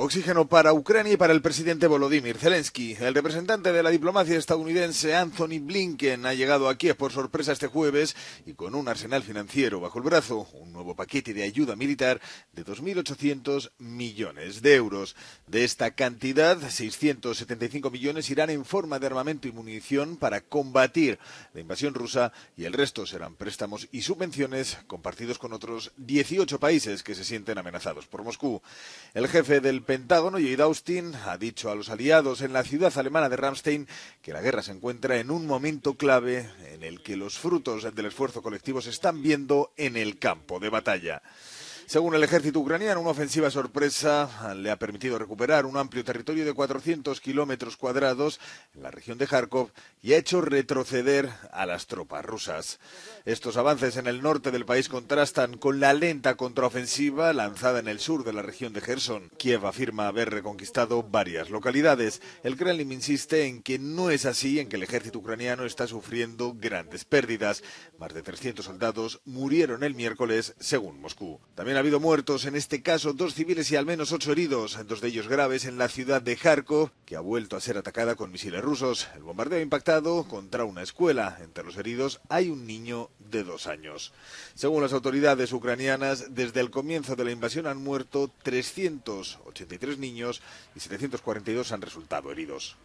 Oxígeno para Ucrania y para el presidente Volodymyr Zelensky. El representante de la diplomacia estadounidense Anthony Blinken ha llegado aquí por sorpresa este jueves y con un arsenal financiero bajo el brazo, un nuevo paquete de ayuda militar de 2.800 millones de euros. De esta cantidad, 675 millones irán en forma de armamento y munición para combatir la invasión rusa y el resto serán préstamos y subvenciones compartidos con otros 18 países que se sienten amenazados por Moscú. El jefe del Pentágono, Lloyd Austin ha dicho a los aliados en la ciudad alemana de Ramstein que la guerra se encuentra en un momento clave en el que los frutos del esfuerzo colectivo se están viendo en el campo de batalla. Según el ejército ucraniano, una ofensiva sorpresa le ha permitido recuperar un amplio territorio de 400 kilómetros cuadrados en la región de Kharkov y ha hecho retroceder a las tropas rusas. Estos avances en el norte del país contrastan con la lenta contraofensiva lanzada en el sur de la región de Gerson. Kiev afirma haber reconquistado varias localidades. El Kremlin insiste en que no es así, en que el ejército ucraniano está sufriendo grandes pérdidas. Más de 300 soldados murieron el miércoles, según Moscú. También ha habido muertos, en este caso dos civiles y al menos ocho heridos, dos de ellos graves en la ciudad de Kharkov, que ha vuelto a ser atacada con misiles rusos. El bombardeo ha impactado contra una escuela. Entre los heridos hay un niño de dos años. Según las autoridades ucranianas, desde el comienzo de la invasión han muerto 383 niños y 742 han resultado heridos.